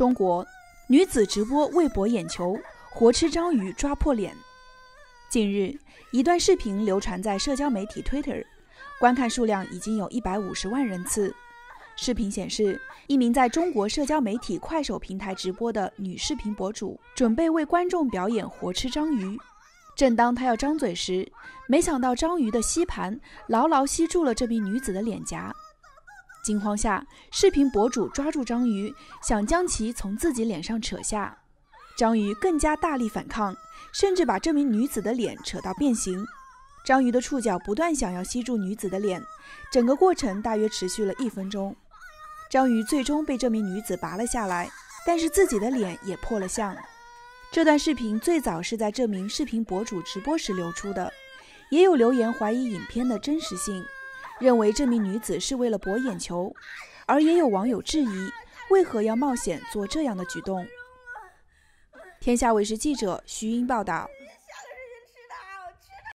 中国女子直播为博眼球，活吃章鱼抓破脸。近日，一段视频流传在社交媒体 Twitter，观看数量已经有一百五十万人次。视频显示，一名在中国社交媒体快手平台直播的女视频博主，准备为观众表演活吃章鱼。正当她要张嘴时，没想到章鱼的吸盘牢牢吸住了这名女子的脸颊。惊慌下，视频博主抓住章鱼，想将其从自己脸上扯下。章鱼更加大力反抗，甚至把这名女子的脸扯到变形。章鱼的触角不断想要吸住女子的脸，整个过程大约持续了一分钟。章鱼最终被这名女子拔了下来，但是自己的脸也破了相。这段视频最早是在这名视频博主直播时流出的，也有留言怀疑影片的真实性。认为这名女子是为了博眼球，而也有网友质疑为何要冒险做这样的举动。天下卫视记者徐英报道。